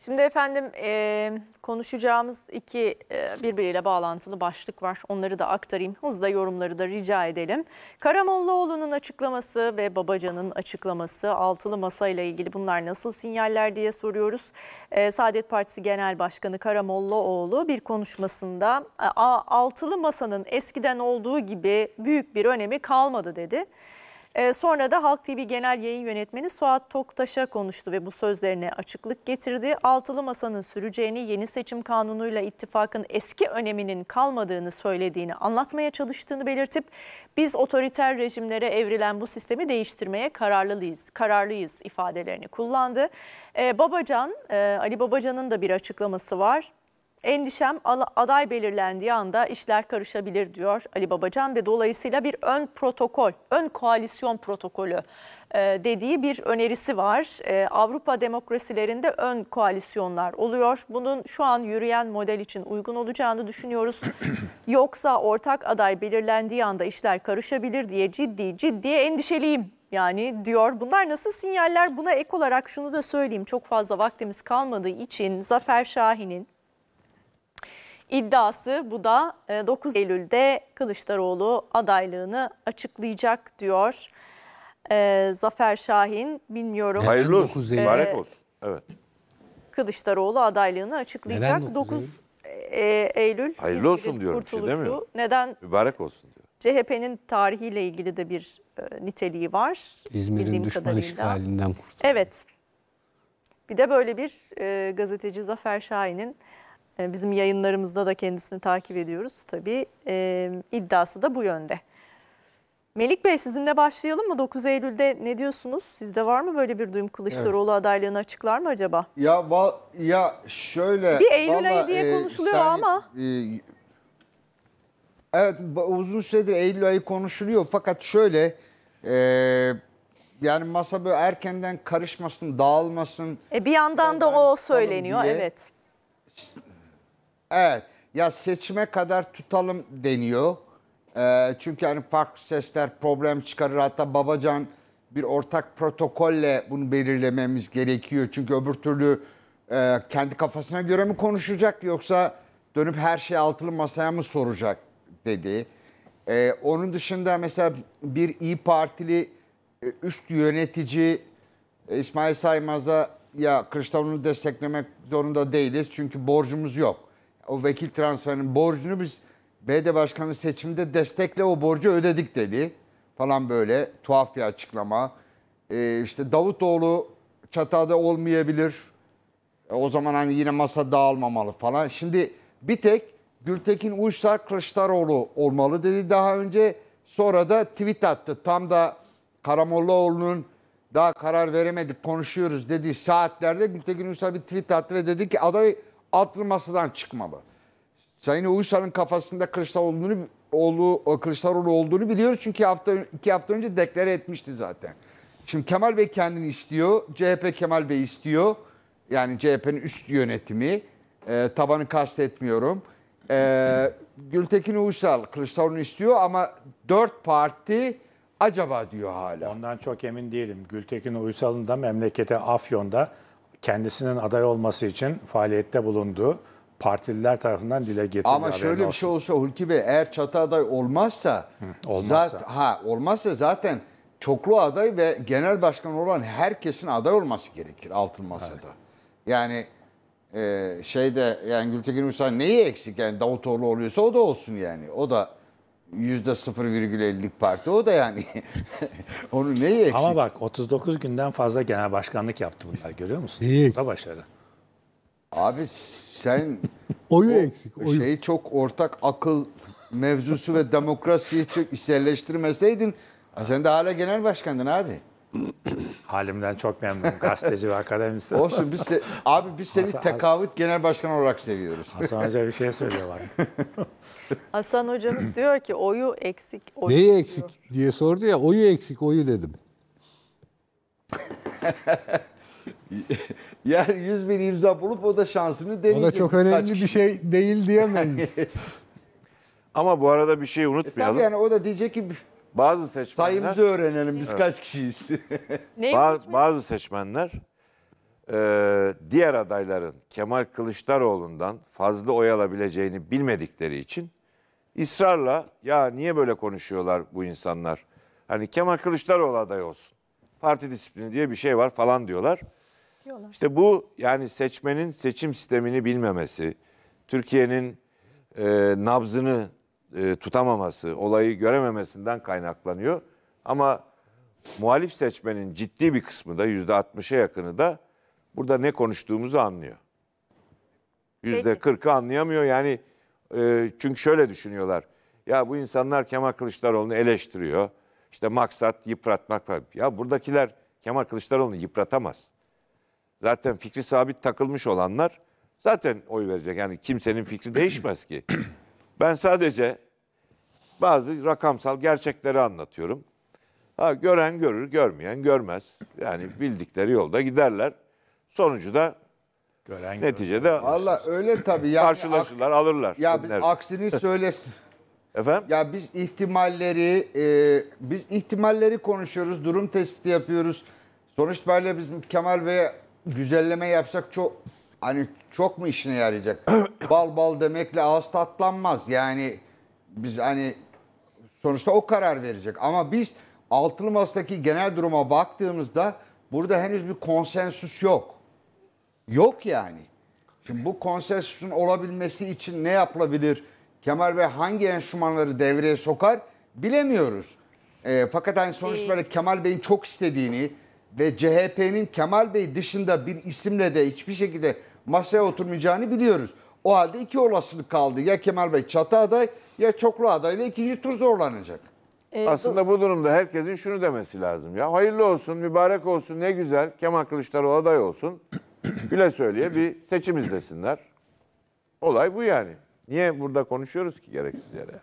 Şimdi efendim e, konuşacağımız iki e, birbiriyle bağlantılı başlık var. Onları da aktarayım. Hızla yorumları da rica edelim. Karamollaoğlu'nun açıklaması ve Babacan'ın açıklaması altılı masa ile ilgili bunlar nasıl sinyaller diye soruyoruz. E, Saadet Partisi Genel Başkanı Karamollaoğlu bir konuşmasında altılı masanın eskiden olduğu gibi büyük bir önemi kalmadı dedi. Ee, sonra da Halk TV Genel Yayın Yönetmeni Suat Toktaş'a konuştu ve bu sözlerine açıklık getirdi. Altılı Masa'nın süreceğini yeni seçim kanunuyla ittifakın eski öneminin kalmadığını söylediğini anlatmaya çalıştığını belirtip biz otoriter rejimlere evrilen bu sistemi değiştirmeye kararlıyız, kararlıyız ifadelerini kullandı. Ee, Babacan, e, Ali Babacan'ın da bir açıklaması var. Endişem aday belirlendiği anda işler karışabilir diyor Ali Babacan ve dolayısıyla bir ön protokol, ön koalisyon protokolü e, dediği bir önerisi var. E, Avrupa demokrasilerinde ön koalisyonlar oluyor. Bunun şu an yürüyen model için uygun olacağını düşünüyoruz. Yoksa ortak aday belirlendiği anda işler karışabilir diye ciddi ciddi endişeliyim yani diyor. Bunlar nasıl sinyaller? Buna ek olarak şunu da söyleyeyim. Çok fazla vaktimiz kalmadığı için Zafer Şahin'in iddiası. Bu da 9 e, Eylül'de Kılıçdaroğlu adaylığını açıklayacak diyor. E, Zafer Şahin bilmiyorum. Hayırlı olsun. Mübarek e, olsun. Evet. Kılıçdaroğlu adaylığını açıklayacak. 9 Eylül? e, Eylül olsun diyorum şey değil mi? Neden? Mübarek olsun diyor. CHP'nin tarihiyle ilgili de bir niteliği var. İzmir'in düşman kadarıyla. işgalinden kurtuldu. Evet. Bir de böyle bir e, gazeteci Zafer Şahin'in e, bizim yayınlarımızda da kendisini takip ediyoruz. Tabii e, iddiası da bu yönde. Melik Bey sizinle başlayalım mı? 9 Eylül'de ne diyorsunuz? Sizde var mı böyle bir duyum Kılıçdaroğlu evet. adaylığını açıklar mı acaba? Ya val, ya şöyle bir Eylül ayı diye e, konuşuluyor e, sen, ama e, Evet uzun süredir Eylül ayı konuşuluyor fakat şöyle e, yani masa böyle erkenden karışmasın, dağılmasın. E bir yandan e, da o söyleniyor diye. evet. Evet. Ya seçime kadar tutalım deniyor. Ee, çünkü hani farklı sesler problem çıkarır. Hatta Babacan bir ortak protokolle bunu belirlememiz gerekiyor. Çünkü öbür türlü e, kendi kafasına göre mi konuşacak yoksa dönüp her şey altılı masaya mı soracak dedi. Ee, onun dışında mesela bir İyi Partili e, üst yönetici e, İsmail Saymaz'a ya Kılıçdaroğlu'nu desteklemek zorunda değiliz çünkü borcumuz yok o vekil transferinin borcunu biz BD Başkanı seçiminde destekle o borcu ödedik dedi. Falan böyle tuhaf bir açıklama. Ee, işte Davutoğlu çatada olmayabilir. E, o zaman hani yine masa dağılmamalı falan. Şimdi bir tek Gültekin Uysal Kılıçdaroğlu olmalı dedi daha önce. Sonra da tweet attı. Tam da Karamollaoğlu'nun daha karar veremedik konuşuyoruz dediği saatlerde Gültekin Uysal bir tweet attı ve dedi ki aday atlı masadan çıkmalı. Sayın Uysal'ın kafasında Kılıçdaroğlu'nu oğlu e, Kılıçdaroğlu olduğunu biliyoruz çünkü hafta iki hafta önce deklare etmişti zaten. Şimdi Kemal Bey kendini istiyor. CHP Kemal Bey istiyor. Yani CHP'nin üst yönetimi. E, tabanı kastetmiyorum. E, Gültekin Uysal Kılıçdaroğlu'nu istiyor ama dört parti acaba diyor hala. Ondan çok emin değilim. Gültekin Uysal'ın da memlekete Afyon'da kendisinin aday olması için faaliyette bulunduğu partililer tarafından dile getirildi. Ama şöyle bir şey olsa Hulki Bey eğer çatı aday olmazsa, Hı, olmazsa. Zat, ha olmazsa zaten çoklu aday ve genel başkan olan herkesin aday olması gerekir altın masada. Evet. Yani e, şeyde yani Gültekin Uysal neyi eksik yani Davutoğlu oluyorsa o da olsun yani. O da yüzde 0,50'lik parti o da yani. Onu neye eksik? Ama bak 39 günden fazla genel başkanlık yaptı bunlar görüyor musun? İyi. Bu da başarı. Abi sen oyu eksik. Oyu. Şeyi çok ortak akıl mevzusu ve demokrasiyi çok içselleştirmeseydin sen de hala genel başkandın abi. Halimden çok memnunum gazeteci ve akademisyen. Olsun biz se- abi biz seni Hasan, tekavüt genel başkan olarak seviyoruz. Hasan Hoca bir şey söylüyor bak. Hasan hocamız diyor ki oyu eksik. Oyu Neyi diyor. eksik diye sordu ya oyu eksik oyu dedim. Yer 100 bin imza bulup o da şansını deneyecek. O da çok önemli bir şey değil diyemeyiz. Ama bu arada bir şey unutmayalım. E tabii yani o da diyecek ki bazı seçmenler... Sayımızı öğrenelim biz kaç kişiyiz. Bazı, bazı seçmenler e, diğer adayların Kemal Kılıçdaroğlu'ndan fazla oy alabileceğini bilmedikleri için ısrarla ya niye böyle konuşuyorlar bu insanlar? Hani Kemal Kılıçdaroğlu aday olsun. Parti disiplini diye bir şey var falan diyorlar. diyorlar. İşte bu yani seçmenin seçim sistemini bilmemesi, Türkiye'nin e, nabzını e, tutamaması, olayı görememesinden kaynaklanıyor. Ama muhalif seçmenin ciddi bir kısmı da yüzde %60'a yakını da burada ne konuştuğumuzu anlıyor. yüzde %40'ı anlayamıyor yani e, çünkü şöyle düşünüyorlar. Ya bu insanlar Kemal Kılıçdaroğlu'nu eleştiriyor. İşte maksat yıpratmak var Ya buradakiler Kemal Kılıçdaroğlu'nu yıpratamaz. Zaten fikri sabit takılmış olanlar zaten oy verecek. Yani kimsenin fikri değişmez ki. Ben sadece bazı rakamsal gerçekleri anlatıyorum. Ha, gören görür, görmeyen görmez. Yani bildikleri yolda giderler. Sonucu da gören neticede Valla öyle tabii. Yani karşılaşırlar, alırlar. Ya biz aksini söylesin. Efendim? Ya biz ihtimalleri e, biz ihtimalleri konuşuyoruz, durum tespiti yapıyoruz. Sonuç böyle biz Kemal Bey'e güzelleme yapsak çok hani çok mu işine yarayacak? bal bal demekle ağız tatlanmaz. Yani biz hani sonuçta o karar verecek. Ama biz altılı masadaki genel duruma baktığımızda burada henüz bir konsensus yok. Yok yani. Şimdi bu konsensusun olabilmesi için ne yapılabilir? Kemal Bey hangi enstrümanları devreye sokar bilemiyoruz. E, fakat hani sonuç ee, böyle Kemal Bey'in çok istediğini, ve CHP'nin Kemal Bey dışında bir isimle de hiçbir şekilde masaya oturmayacağını biliyoruz. O halde iki olasılık kaldı. Ya Kemal Bey çatı aday ya çoklu adayla ikinci tur zorlanacak. Evet, Aslında bu durumda herkesin şunu demesi lazım. Ya hayırlı olsun, mübarek olsun, ne güzel Kemal Kılıçdaroğlu aday olsun. Güle söyleye bir seçim izlesinler. Olay bu yani. Niye burada konuşuyoruz ki gereksiz yere?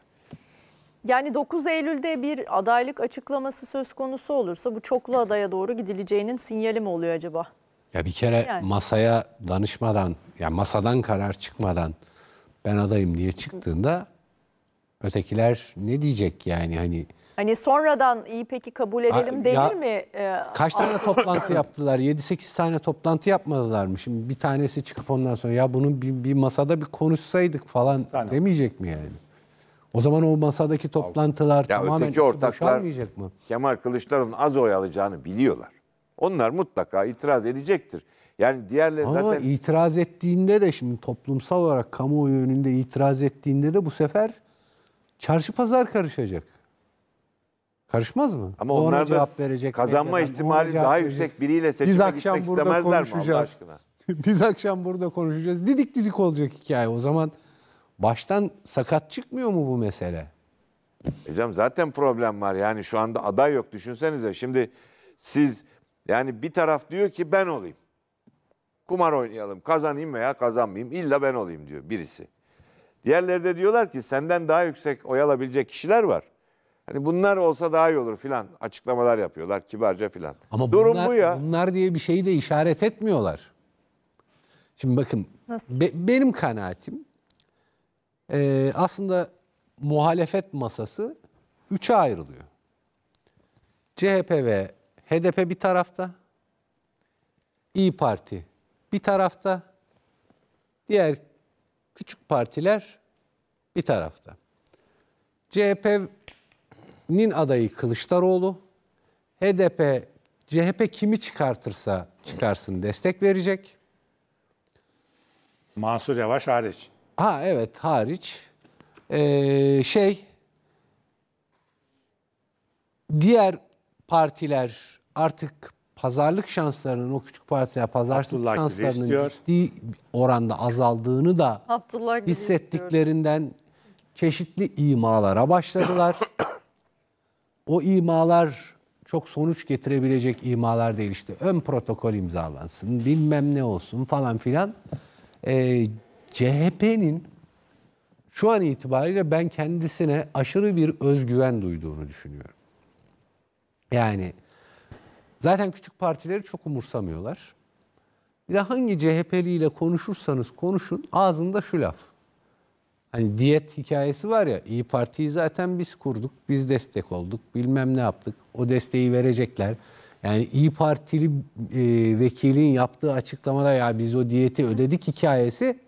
Yani 9 Eylül'de bir adaylık açıklaması söz konusu olursa bu çoklu adaya doğru gidileceğinin sinyali mi oluyor acaba? Ya bir kere yani. masaya danışmadan, yani masadan karar çıkmadan ben adayım diye çıktığında ötekiler ne diyecek yani hani Hani sonradan iyi peki kabul edelim denir ya, mi? Ee, kaç tane toplantı yaptılar? 7-8 tane toplantı yapmadılar mı? Şimdi bir tanesi çıkıp ondan sonra ya bunun bir, bir masada bir konuşsaydık falan demeyecek mi yani? O zaman o masadaki toplantılar ya tamamen öteki ortaklar mı? Kemal Kılıçdaroğlu'nun az oy alacağını biliyorlar. Onlar mutlaka itiraz edecektir. Yani diğerleri Ama zaten... itiraz ettiğinde de şimdi toplumsal olarak kamuoyu önünde itiraz ettiğinde de bu sefer çarşı pazar karışacak. Karışmaz mı? Ama ona onlar cevap verecek kazanma ihtimali daha verecek. yüksek biriyle seçime Biz akşam gitmek istemezler mi Allah aşkına? Biz akşam burada konuşacağız. Didik didik olacak hikaye o zaman baştan sakat çıkmıyor mu bu mesele? Hocam e zaten problem var. Yani şu anda aday yok düşünsenize. Şimdi siz yani bir taraf diyor ki ben olayım. Kumar oynayalım. Kazanayım veya kazanmayayım. İlla ben olayım diyor birisi. Diğerleri de diyorlar ki senden daha yüksek oy alabilecek kişiler var. Hani bunlar olsa daha iyi olur filan açıklamalar yapıyorlar kibarca filan. Ama Durum bunlar, bu ya. Bunlar diye bir şeyi de işaret etmiyorlar. Şimdi bakın be, benim kanaatim e, aslında muhalefet masası üçe ayrılıyor. CHP ve HDP bir tarafta, İyi Parti bir tarafta, diğer küçük partiler bir tarafta. CHP'nin adayı Kılıçdaroğlu, HDP CHP kimi çıkartırsa çıkarsın destek verecek. Mansur Yavaş hariç. Ha evet hariç. Ee, şey diğer partiler artık pazarlık şanslarının o küçük partiler pazarlık Abdullah şanslarının ciddi oranda azaldığını da Abdullah hissettiklerinden istiyor. çeşitli imalara başladılar. o imalar çok sonuç getirebilecek imalar değil işte ön protokol imzalansın bilmem ne olsun falan filan. Ee, CHP'nin şu an itibariyle ben kendisine aşırı bir özgüven duyduğunu düşünüyorum. Yani zaten küçük partileri çok umursamıyorlar. Bir de hangi ile konuşursanız konuşun ağzında şu laf. Hani diyet hikayesi var ya İyi Parti'yi zaten biz kurduk, biz destek olduk, bilmem ne yaptık. O desteği verecekler. Yani İyi Partili e, vekilin yaptığı açıklamada ya biz o diyeti ödedik hikayesi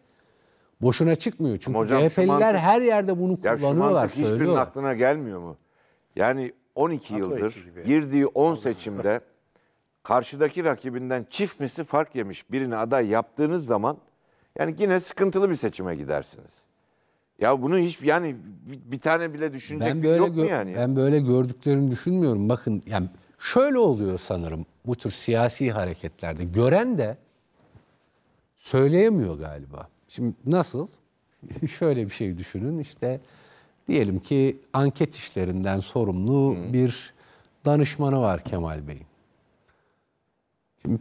boşuna çıkmıyor. Çünkü Ama hocam, CHP'liler mantık- her yerde bunu kullanıyorlar. Ya şu mantık hiçbirinin söylüyorlar. aklına gelmiyor mu? Yani 12 yıldır ekibi girdiği 10 seçimde karşıdaki rakibinden çift misi fark yemiş birini aday yaptığınız zaman yani yine sıkıntılı bir seçime gidersiniz. Ya bunu hiç yani bir, bir tane bile düşünecek Ben böyle yok mu yani? ben böyle gördüklerimi düşünmüyorum. Bakın yani şöyle oluyor sanırım bu tür siyasi hareketlerde gören de söyleyemiyor galiba. Şimdi nasıl? Şöyle bir şey düşünün işte diyelim ki anket işlerinden sorumlu Hı. bir danışmanı var Kemal Bey'in. Şimdi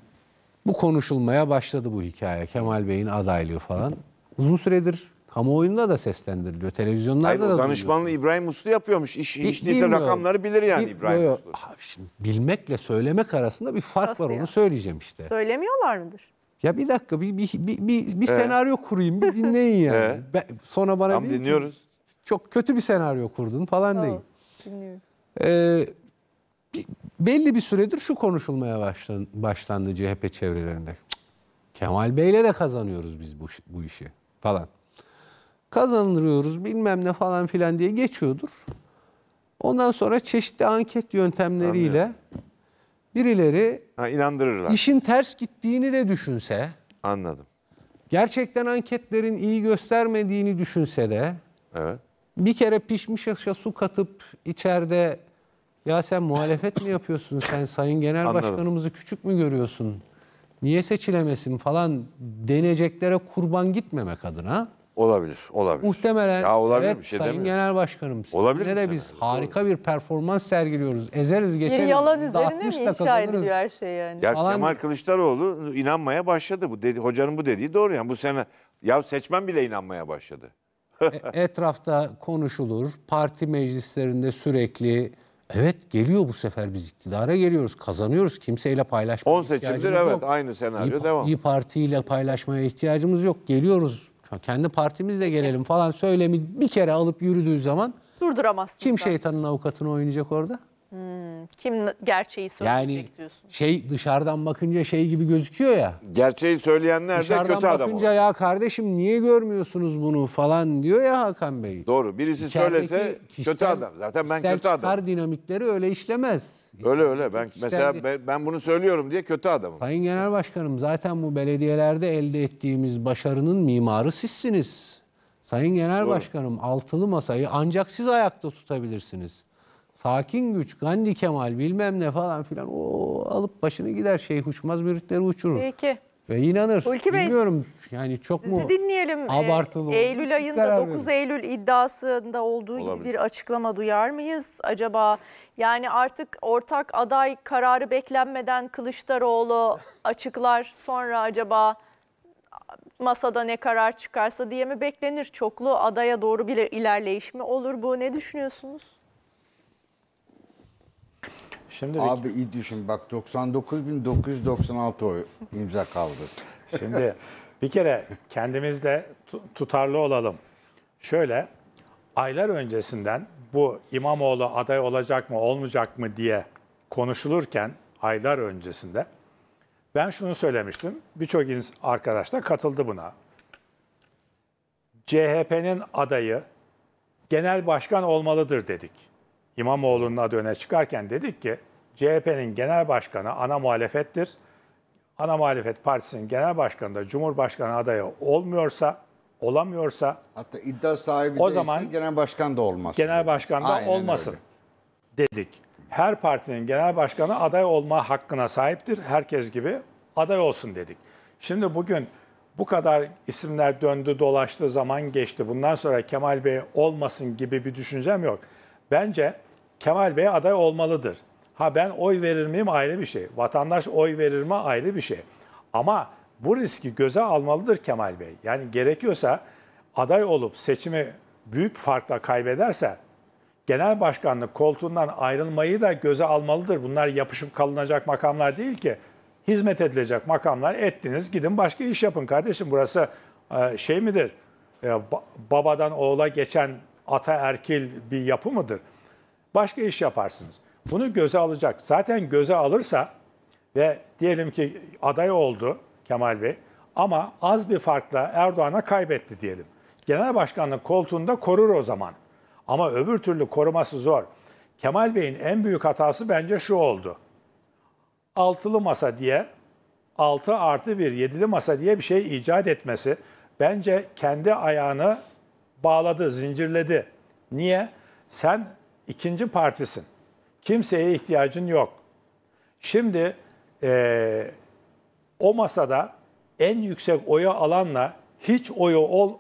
bu konuşulmaya başladı bu hikaye. Kemal Bey'in adaylığı falan. Uzun süredir kamuoyunda da seslendiriliyor. Televizyonlarda Hayır, da duyuluyor. Danışmanlığı İbrahim Uslu yapıyormuş. İş, hiç değilse rakamları bilir yani Bil, İbrahim Uslu. Abi şimdi bilmekle söylemek arasında bir fark Nasıl var. Ya? Onu söyleyeceğim işte. Söylemiyorlar mıdır? Ya bir dakika bir bir bir, bir, bir senaryo kurayım bir dinleyin yani. ben, sonra bana tamam, dinliyoruz. Ki, çok kötü bir senaryo kurdun falan tamam, değil. Dinliyorum. Ee, belli bir süredir şu konuşulmaya başlandı, başlandı CHP çevrelerinde. Cık, Kemal Bey'le de kazanıyoruz biz bu, bu işi falan. Kazanıyoruz bilmem ne falan filan diye geçiyordur. Ondan sonra çeşitli anket yöntemleriyle Anladım birileri ha, inandırırlar. işin ters gittiğini de düşünse. Anladım. Gerçekten anketlerin iyi göstermediğini düşünse de. Evet. Bir kere pişmiş aşa su katıp içeride ya sen muhalefet mi yapıyorsun sen sayın genel Anladım. başkanımızı küçük mü görüyorsun? Niye seçilemesin falan deneceklere kurban gitmemek adına Olabilir, olabilir. Muhtemelen ya olabilir, evet, bir şey Sayın demiyorum. Genel Başkanımız. Olabilir Sizlere biz olabilir. harika bir performans sergiliyoruz. Ezeriz geçeriz. Bir yalan üzerine mi inşa kazanırız. ediliyor her şey yani? Ya Alan... Kemal Kılıçdaroğlu inanmaya başladı. Bu dedi, hocanın bu dediği doğru yani. Bu sene ya seçmen bile inanmaya başladı. E, etrafta konuşulur. Parti meclislerinde sürekli Evet geliyor bu sefer biz iktidara geliyoruz. Kazanıyoruz. Kimseyle paylaşmaya 10 seçimdir evet yok. aynı senaryo İyi, devam. İyi Parti ile paylaşmaya ihtiyacımız yok. Geliyoruz kendi partimizle gelelim falan söylemi bir kere alıp yürüdüğü zaman durduramazsın. Kim şeytanın avukatını oynayacak orada? Hmm, kim gerçeği söyleyecek yani, diyorsun? Şey dışarıdan bakınca şey gibi gözüküyor ya. Gerçeği söyleyenler de kötü adam Dışarıdan bakınca olur. ya kardeşim niye görmüyorsunuz bunu falan diyor ya Hakan Bey. Doğru birisi İçerideki söylese kişisel, kötü adam. Zaten ben kötü adam. Kişisel dinamikleri öyle işlemez. Öyle yani, öyle. Ben mesela di- ben bunu söylüyorum diye kötü adamım. Sayın Genel Başkanım zaten bu belediyelerde elde ettiğimiz başarının mimarı sizsiniz. Sayın Genel Doğru. Başkanım altılı masayı ancak siz ayakta tutabilirsiniz. Sakin güç, Gandhi Kemal bilmem ne falan filan o alıp başını gider şey uçmaz müritleri uçurur. Peki. Ve inanır. Ulki Bey, Bilmiyorum yani çok mu dinleyelim. Ee, abartılı ee, Eylül ayında 9 verin. Eylül iddiasında olduğu Olabilir. gibi bir açıklama duyar mıyız? Acaba yani artık ortak aday kararı beklenmeden Kılıçdaroğlu açıklar sonra acaba masada ne karar çıkarsa diye mi beklenir? Çoklu adaya doğru bir ilerleyiş mi olur bu? Ne düşünüyorsunuz? Şimdi Abi iyi düşün bak 99.996 oy imza kaldı. Şimdi bir kere kendimizle tutarlı olalım. Şöyle aylar öncesinden bu İmamoğlu aday olacak mı olmayacak mı diye konuşulurken aylar öncesinde ben şunu söylemiştim. Birçok arkadaş da katıldı buna. CHP'nin adayı genel başkan olmalıdır dedik. İmamoğlu'nun adı öne çıkarken dedik ki CHP'nin genel başkanı ana muhalefettir. Ana muhalefet partisinin genel başkanı da Cumhurbaşkanı adayı olmuyorsa, olamıyorsa hatta iddia sahibi o zaman genel başkan da olmaz. Genel başkan da olmasın öyle. dedik. Her partinin genel başkanı aday olma hakkına sahiptir. Herkes gibi aday olsun dedik. Şimdi bugün bu kadar isimler döndü dolaştı zaman geçti. Bundan sonra Kemal Bey olmasın gibi bir düşüncem yok. Bence Kemal Bey aday olmalıdır. Ha ben oy verir miyim ayrı bir şey. Vatandaş oy verir mi ayrı bir şey. Ama bu riski göze almalıdır Kemal Bey. Yani gerekiyorsa aday olup seçimi büyük farkla kaybederse genel başkanlık koltuğundan ayrılmayı da göze almalıdır. Bunlar yapışıp kalınacak makamlar değil ki. Hizmet edilecek makamlar ettiniz gidin başka iş yapın kardeşim. Burası e, şey midir? E, babadan oğula geçen ata erkil bir yapı mıdır? başka iş yaparsınız. Bunu göze alacak. Zaten göze alırsa ve diyelim ki aday oldu Kemal Bey ama az bir farkla Erdoğan'a kaybetti diyelim. Genel başkanlık koltuğunda korur o zaman. Ama öbür türlü koruması zor. Kemal Bey'in en büyük hatası bence şu oldu. Altılı masa diye 6 artı 1 yedili masa diye bir şey icat etmesi bence kendi ayağını bağladı, zincirledi. Niye? Sen ikinci partisin. Kimseye ihtiyacın yok. Şimdi e, o masada en yüksek oyu alanla hiç oyu ol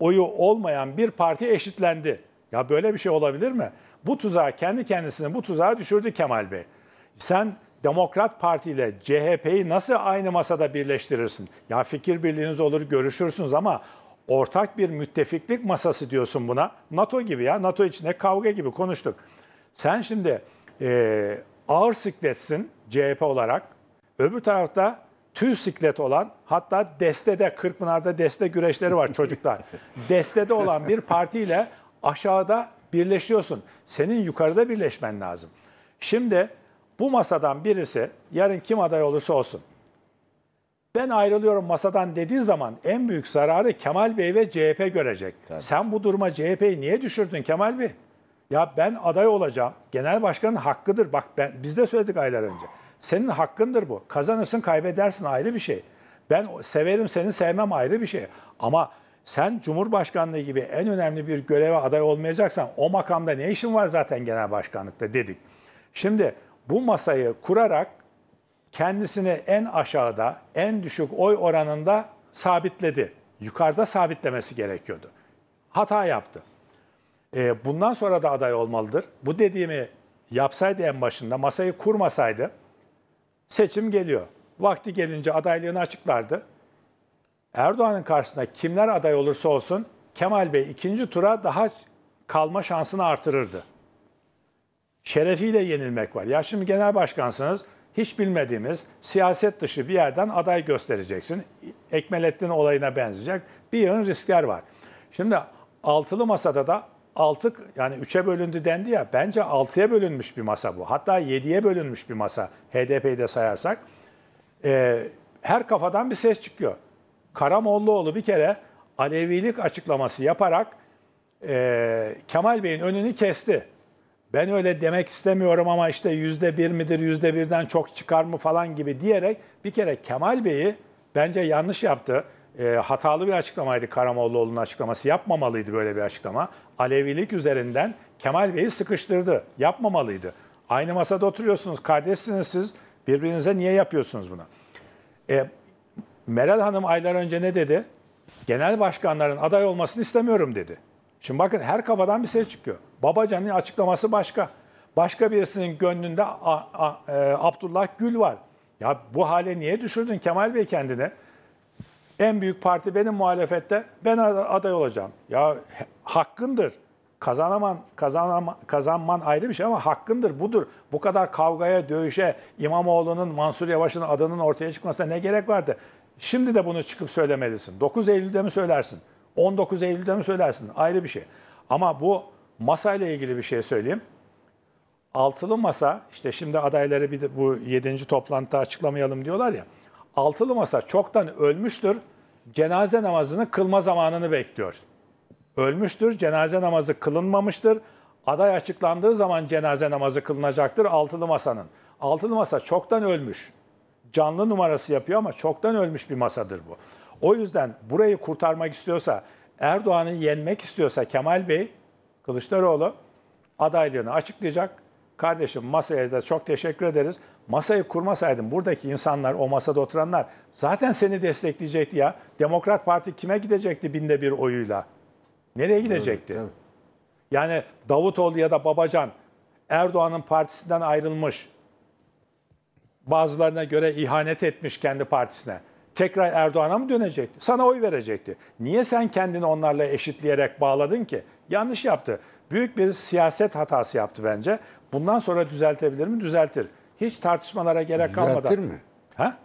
oyu olmayan bir parti eşitlendi. Ya böyle bir şey olabilir mi? Bu tuzağı kendi kendisini bu tuzağa düşürdü Kemal Bey. Sen Demokrat Parti ile CHP'yi nasıl aynı masada birleştirirsin? Ya fikir birliğiniz olur, görüşürsünüz ama ortak bir müttefiklik masası diyorsun buna. NATO gibi ya NATO içinde kavga gibi konuştuk. Sen şimdi e, ağır sikletsin CHP olarak. Öbür tarafta tüy siklet olan hatta destede Kırkpınar'da deste güreşleri var çocuklar. destede olan bir partiyle aşağıda birleşiyorsun. Senin yukarıda birleşmen lazım. Şimdi bu masadan birisi yarın kim aday olursa olsun ben ayrılıyorum masadan dediği zaman en büyük zararı Kemal Bey ve CHP görecek. Tabii. Sen bu duruma CHP'yi niye düşürdün Kemal Bey? Ya ben aday olacağım. Genel başkanın hakkıdır. Bak ben biz de söyledik aylar önce. Senin hakkındır bu. Kazanırsın kaybedersin ayrı bir şey. Ben severim seni sevmem ayrı bir şey. Ama sen Cumhurbaşkanlığı gibi en önemli bir göreve aday olmayacaksan o makamda ne işin var zaten genel başkanlıkta dedik. Şimdi bu masayı kurarak kendisini en aşağıda, en düşük oy oranında sabitledi. Yukarıda sabitlemesi gerekiyordu. Hata yaptı. E, bundan sonra da aday olmalıdır. Bu dediğimi yapsaydı en başında, masayı kurmasaydı seçim geliyor. Vakti gelince adaylığını açıklardı. Erdoğan'ın karşısında kimler aday olursa olsun Kemal Bey ikinci tura daha kalma şansını artırırdı. Şerefiyle yenilmek var. Ya şimdi genel başkansınız, hiç bilmediğimiz siyaset dışı bir yerden aday göstereceksin. Ekmelettin olayına benzeyecek bir yığın riskler var. Şimdi altılı masada da 6 yani üç'e bölündü dendi ya bence altıya bölünmüş bir masa bu. Hatta yediye bölünmüş bir masa HDP'yi de sayarsak. E, her kafadan bir ses çıkıyor. Karamollaoğlu bir kere Alevilik açıklaması yaparak e, Kemal Bey'in önünü kesti ben öyle demek istemiyorum ama işte yüzde bir midir, yüzde birden çok çıkar mı falan gibi diyerek bir kere Kemal Bey'i bence yanlış yaptı. E, hatalı bir açıklamaydı Karamollaoğlu'nun açıklaması. Yapmamalıydı böyle bir açıklama. Alevilik üzerinden Kemal Bey'i sıkıştırdı. Yapmamalıydı. Aynı masada oturuyorsunuz, kardeşsiniz siz. Birbirinize niye yapıyorsunuz bunu? E, Meral Hanım aylar önce ne dedi? Genel başkanların aday olmasını istemiyorum dedi. Şimdi bakın her kafadan bir ses çıkıyor. Babacan'ın açıklaması başka. Başka birisinin gönlünde a, a, e, Abdullah Gül var. Ya bu hale niye düşürdün Kemal Bey kendini? En büyük parti benim muhalefette. Ben aday olacağım. Ya hakkındır. Kazanaman, kazanama, kazanman ayrı bir şey ama hakkındır. Budur. Bu kadar kavgaya, dövüşe, İmamoğlu'nun, Mansur Yavaş'ın adının ortaya çıkmasına ne gerek vardı? Şimdi de bunu çıkıp söylemelisin. 9 Eylül'de mi söylersin? 19 Eylül'de mi söylersin? Ayrı bir şey. Ama bu masayla ilgili bir şey söyleyeyim. Altılı masa, işte şimdi adayları bir de bu 7. toplantıda açıklamayalım diyorlar ya. Altılı masa çoktan ölmüştür. Cenaze namazını kılma zamanını bekliyor. Ölmüştür, cenaze namazı kılınmamıştır. Aday açıklandığı zaman cenaze namazı kılınacaktır altılı masanın. Altılı masa çoktan ölmüş. Canlı numarası yapıyor ama çoktan ölmüş bir masadır bu. O yüzden burayı kurtarmak istiyorsa, Erdoğan'ı yenmek istiyorsa Kemal Bey, Kılıçdaroğlu adaylığını açıklayacak. Kardeşim masaya da çok teşekkür ederiz. Masayı kurmasaydın buradaki insanlar, o masada oturanlar zaten seni destekleyecekti ya. Demokrat Parti kime gidecekti binde bir oyuyla? Nereye gidecekti? Evet, yani Davutoğlu ya da Babacan Erdoğan'ın partisinden ayrılmış. Bazılarına göre ihanet etmiş kendi partisine tekrar Erdoğan'a mı dönecekti? Sana oy verecekti. Niye sen kendini onlarla eşitleyerek bağladın ki? Yanlış yaptı. Büyük bir siyaset hatası yaptı bence. Bundan sonra düzeltebilir mi? Düzeltir. Hiç tartışmalara gerek Düzeltir kalmadan. Düzeltir mi? Ha?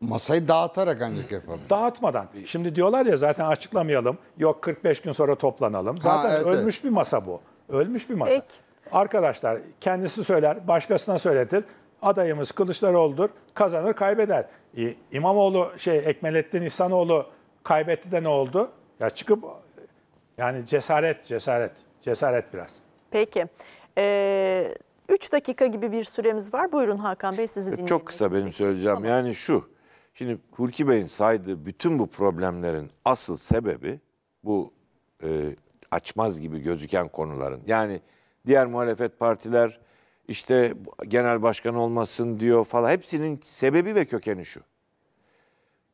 Masayı dağıtarak ancak şey yapalım. Dağıtmadan. Şimdi diyorlar ya zaten açıklamayalım. Yok 45 gün sonra toplanalım. Zaten ha, evet, ölmüş evet. bir masa bu. Ölmüş bir masa. Peki. Arkadaşlar kendisi söyler, başkasına söyletir adayımız Kılıçdaroğlu'dur. Kazanır kaybeder. İmamoğlu şey Ekmelettin İhsanoğlu kaybetti de ne oldu? Ya çıkıp yani cesaret cesaret cesaret biraz. Peki. Ee, 3 dakika gibi bir süremiz var. Buyurun Hakan Bey sizi dinleyelim. Çok kısa benim söyleyeceğim. Tamam. Yani şu. Şimdi Hulki Bey'in saydığı bütün bu problemlerin asıl sebebi bu e, açmaz gibi gözüken konuların. Yani diğer muhalefet partiler işte genel başkan olmasın diyor falan. Hepsinin sebebi ve kökeni şu.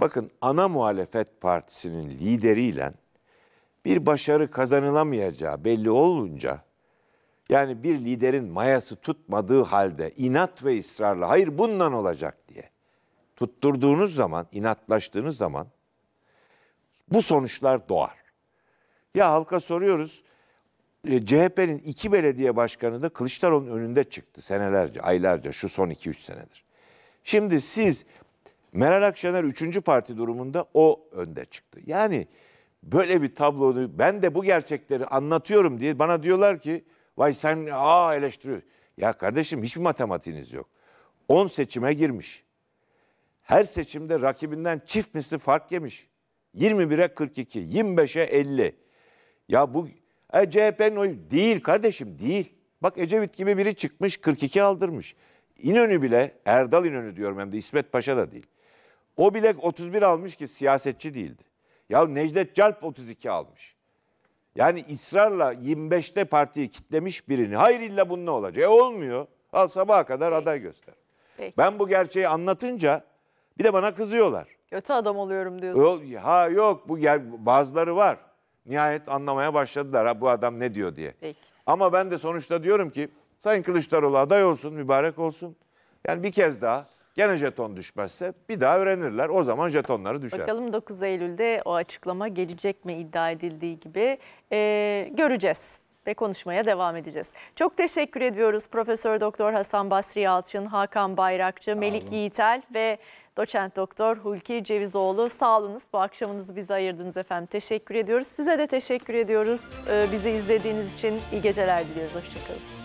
Bakın ana muhalefet partisinin lideriyle bir başarı kazanılamayacağı belli olunca yani bir liderin mayası tutmadığı halde inat ve ısrarla hayır bundan olacak diye tutturduğunuz zaman, inatlaştığınız zaman bu sonuçlar doğar. Ya halka soruyoruz e, CHP'nin iki belediye başkanı da Kılıçdaroğlu'nun önünde çıktı senelerce, aylarca, şu son 2-3 senedir. Şimdi siz Meral Akşener 3. parti durumunda o önde çıktı. Yani böyle bir tabloyu ben de bu gerçekleri anlatıyorum diye bana diyorlar ki vay sen aa eleştiriyor. Ya kardeşim hiçbir matematiğiniz yok. 10 seçime girmiş. Her seçimde rakibinden çift misli fark yemiş. 21'e 42, 25'e 50. Ya bu e, CHP'nin oyu değil kardeşim değil. Bak Ecevit gibi biri çıkmış 42 aldırmış. İnönü bile Erdal İnönü diyorum hem de İsmet Paşa da değil. O bile 31 almış ki siyasetçi değildi. Ya Necdet Calp 32 almış. Yani ısrarla 25'te partiyi kitlemiş birini. Hayır illa bunun ne olacak? E olmuyor. Al sabaha kadar Peki. aday göster. Peki. Ben bu gerçeği anlatınca bir de bana kızıyorlar. Kötü adam oluyorum diyorsun. Ha yok bu yer, bazıları var nihayet anlamaya başladılar ha bu adam ne diyor diye. Peki. Ama ben de sonuçta diyorum ki Sayın Kılıçdaroğlu aday olsun, mübarek olsun. Yani bir kez daha gene jeton düşmezse bir daha öğrenirler. O zaman jetonları düşer. Bakalım 9 Eylül'de o açıklama gelecek mi iddia edildiği gibi ee, göreceğiz ve konuşmaya devam edeceğiz. Çok teşekkür ediyoruz Profesör Doktor Hasan Basri Yalçın, Hakan Bayrakçı, Melik Yiğitel ve Doçent Doktor Hulki Cevizoğlu sağolunuz. Bu akşamınızı bize ayırdınız efendim. Teşekkür ediyoruz. Size de teşekkür ediyoruz. Ee, bizi izlediğiniz için iyi geceler diliyoruz. Hoşçakalın.